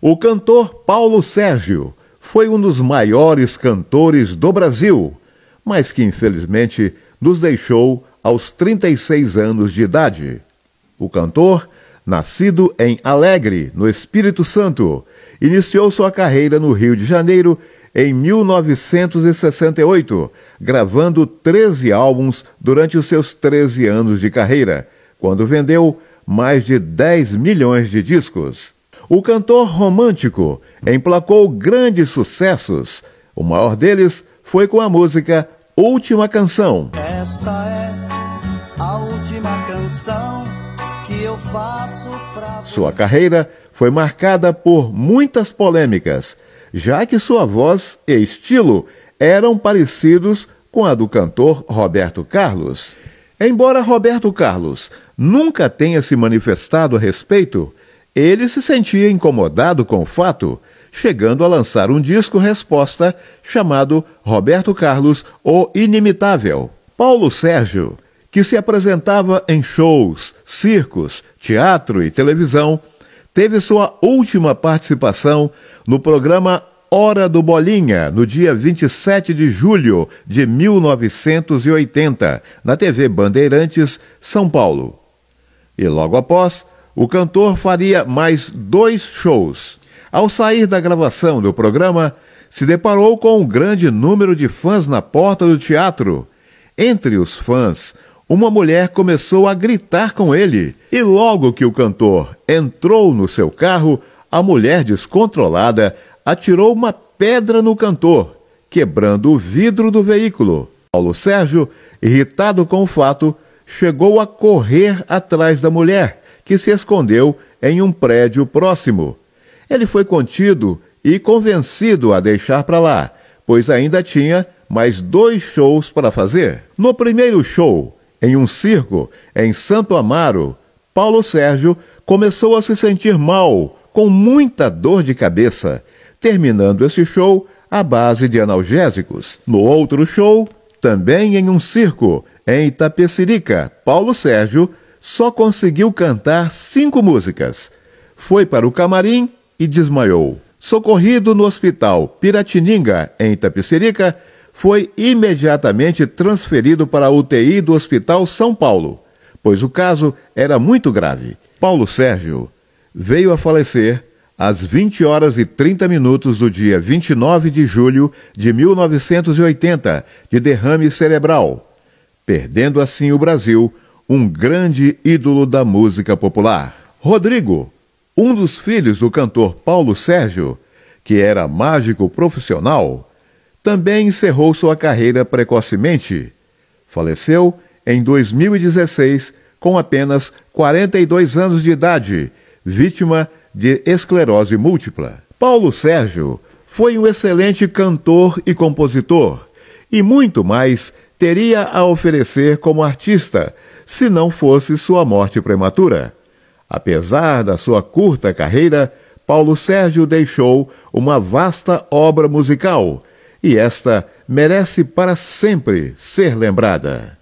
O cantor Paulo Sérgio foi um dos maiores cantores do Brasil, mas que infelizmente nos deixou aos 36 anos de idade. O cantor, nascido em Alegre, no Espírito Santo, iniciou sua carreira no Rio de Janeiro em 1968, gravando 13 álbuns durante os seus 13 anos de carreira, quando vendeu mais de 10 milhões de discos. O cantor romântico emplacou grandes sucessos. O maior deles foi com a música Última Canção. Esta é a última canção que eu faço pra Sua carreira foi marcada por muitas polêmicas, já que sua voz e estilo eram parecidos com a do cantor Roberto Carlos. Embora Roberto Carlos nunca tenha se manifestado a respeito, ele se sentia incomodado com o fato, chegando a lançar um disco-resposta chamado Roberto Carlos, o Inimitável. Paulo Sérgio, que se apresentava em shows, circos, teatro e televisão, teve sua última participação no programa Hora do Bolinha, no dia 27 de julho de 1980, na TV Bandeirantes, São Paulo. E logo após, o cantor faria mais dois shows. Ao sair da gravação do programa, se deparou com um grande número de fãs na porta do teatro. Entre os fãs, uma mulher começou a gritar com ele, e logo que o cantor entrou no seu carro, a mulher descontrolada atirou uma pedra no cantor, quebrando o vidro do veículo. Paulo Sérgio, irritado com o fato, chegou a correr atrás da mulher, que se escondeu em um prédio próximo. Ele foi contido e convencido a deixar para lá, pois ainda tinha mais dois shows para fazer. No primeiro show, em um circo em Santo Amaro, Paulo Sérgio começou a se sentir mal, com muita dor de cabeça, terminando esse show à base de analgésicos. No outro show, também em um circo, em Itapecirica, Paulo Sérgio só conseguiu cantar cinco músicas. Foi para o camarim e desmaiou. Socorrido no hospital Piratininga, em Itapecerica, foi imediatamente transferido para a UTI do Hospital São Paulo, pois o caso era muito grave. Paulo Sérgio veio a falecer às 20 horas e 30 minutos do dia 29 de julho de 1980, de derrame cerebral, perdendo assim o Brasil um grande ídolo da música popular. Rodrigo, um dos filhos do cantor Paulo Sérgio, que era mágico profissional, também encerrou sua carreira precocemente. Faleceu em 2016 com apenas 42 anos de idade, vítima de esclerose múltipla. Paulo Sérgio foi um excelente cantor e compositor, e muito mais teria a oferecer como artista se não fosse sua morte prematura. Apesar da sua curta carreira, Paulo Sérgio deixou uma vasta obra musical e esta merece para sempre ser lembrada.